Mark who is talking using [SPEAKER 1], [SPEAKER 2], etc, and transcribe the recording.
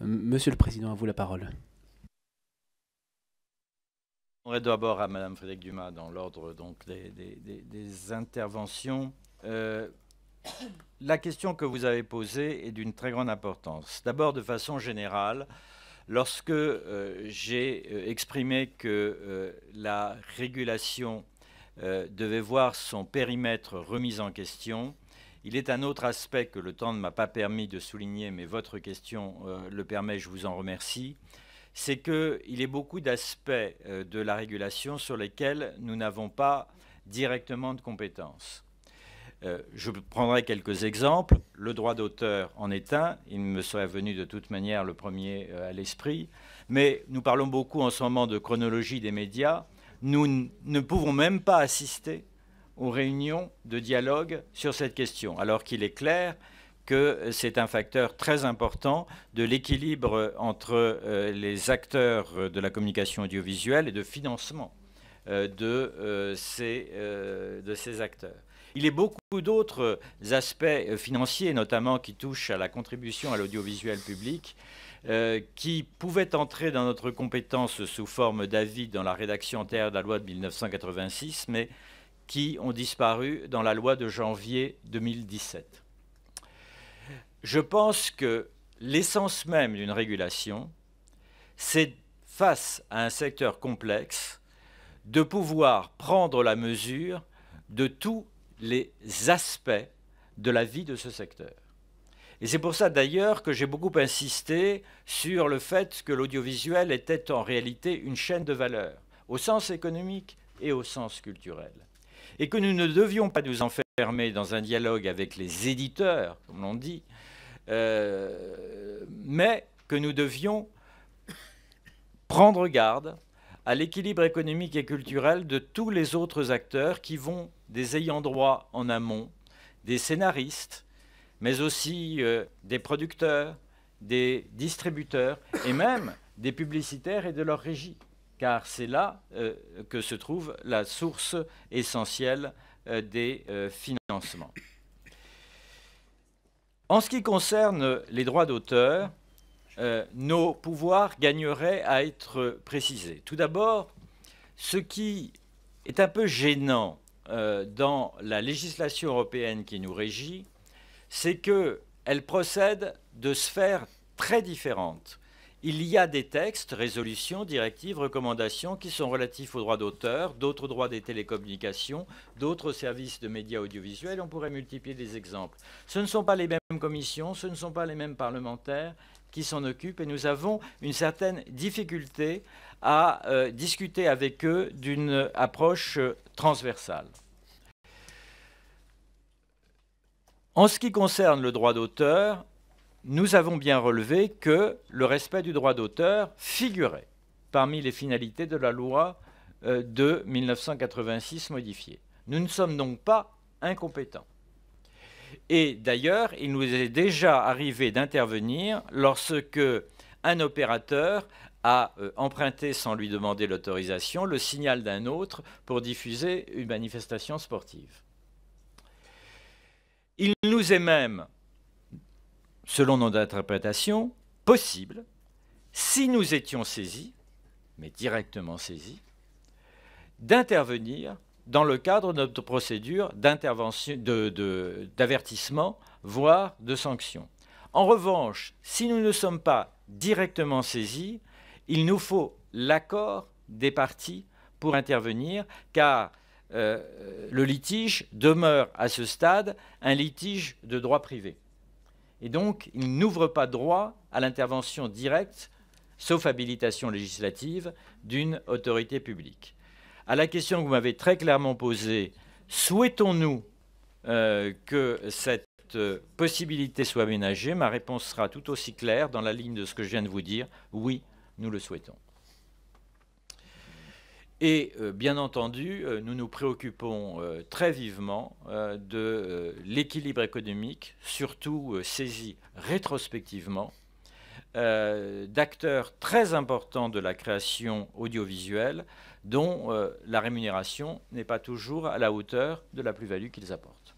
[SPEAKER 1] Monsieur le Président, à vous la parole. On est d'abord à Madame Frédéric Dumas dans l'ordre des, interventions. Euh, la question que vous avez posée est d'une très grande importance. D'abord, de façon générale, lorsque euh, j'ai euh, exprimé que la régulation devait voir son périmètre remis en question, il est un autre aspect que le temps ne m'a pas permis de souligner, mais votre question euh, le permet, je vous en remercie. C'est qu'il est beaucoup d'aspects euh, de la régulation sur lesquels nous n'avons pas directement de compétences. Euh, je prendrai quelques exemples. Le droit d'auteur en est un. Il me serait venu de toute manière le premier à l'esprit. Mais nous parlons beaucoup en ce moment de chronologie des médias. Nous ne pouvons même pas assister aux réunions de dialogue sur cette question, alors qu'il est clair que c'est un facteur très important de l'équilibre entre euh, les acteurs de la communication audiovisuelle et de financement euh, de, euh, ces, de ces acteurs. Il est beaucoup d'autres aspects financiers, notamment qui touchent à la contribution à l'audiovisuel public, qui pouvaient entrer dans notre compétence sous forme d'avis dans la rédaction antérieure de la loi de 1986, mais qui ont disparu dans la loi de janvier 2017. Je pense que l'essence même d'une régulation, c'est face à un secteur complexe de pouvoir prendre la mesure de tous les aspects de la vie de ce secteur. Et c'est pour ça d'ailleurs que j'ai beaucoup insisté sur le fait que l'audiovisuel était en réalité une chaîne de valeur, au sens économique et au sens culturel et que nous ne devions pas nous enfermer dans un dialogue avec les éditeurs, comme l'on dit, euh, mais que nous devions prendre garde à l'équilibre économique et culturel de tous les autres acteurs qui vont des ayants droit en amont, des scénaristes, mais aussi euh, des producteurs, des distributeurs et même des publicitaires et de leur régie car c'est là euh, que se trouve la source essentielle euh, des euh, financements. En ce qui concerne les droits d'auteur, nos pouvoirs gagneraient à être précisés. Tout d'abord, ce qui est un peu gênant dans la législation européenne qui nous régit, c'est qu'elle procède de sphères très différentes il y a des textes, résolutions, directives, recommandations qui sont relatifs aux droits d'auteur, d'autres droits des télécommunications, d'autres services de médias audiovisuels. On pourrait multiplier des exemples. Ce ne sont pas les mêmes commissions, ce ne sont pas les mêmes parlementaires qui s'en occupent et nous avons une certaine difficulté à euh, discuter avec eux d'une approche euh, transversale. En ce qui concerne le droit d'auteur, nous avons bien relevé que le respect du droit d'auteur figurait parmi les finalités de la loi euh, de 1986 modifiée. Nous ne sommes donc pas incompétents. Et d'ailleurs, il nous est déjà arrivé d'intervenir lorsque un opérateur a euh, emprunté sans lui demander l'autorisation le signal d'un autre pour diffuser une manifestation sportive. Il nous est même selon notre interprétation, possible si nous étions saisis, mais directement saisis, d'intervenir dans le cadre de notre procédure d'avertissement, voire de sanction. En revanche, si nous ne sommes pas directement saisis, il nous faut l'accord des parties pour intervenir, car euh, le litige demeure à ce stade un litige de droit privé. Et donc, il n'ouvre pas droit à l'intervention directe, sauf habilitation législative, d'une autorité publique. À la question que vous m'avez très clairement posée, souhaitons-nous euh, que cette euh, possibilité soit ménagée, ma réponse sera tout aussi claire dans la ligne de ce que je viens de vous dire. Oui, nous le souhaitons. Et euh, bien entendu, euh, nous nous préoccupons euh, très vivement de l'équilibre économique, surtout saisi rétrospectivement, d'acteurs très importants de la création audiovisuelle dont la rémunération n'est pas toujours à la hauteur de la plus-value qu'ils apportent.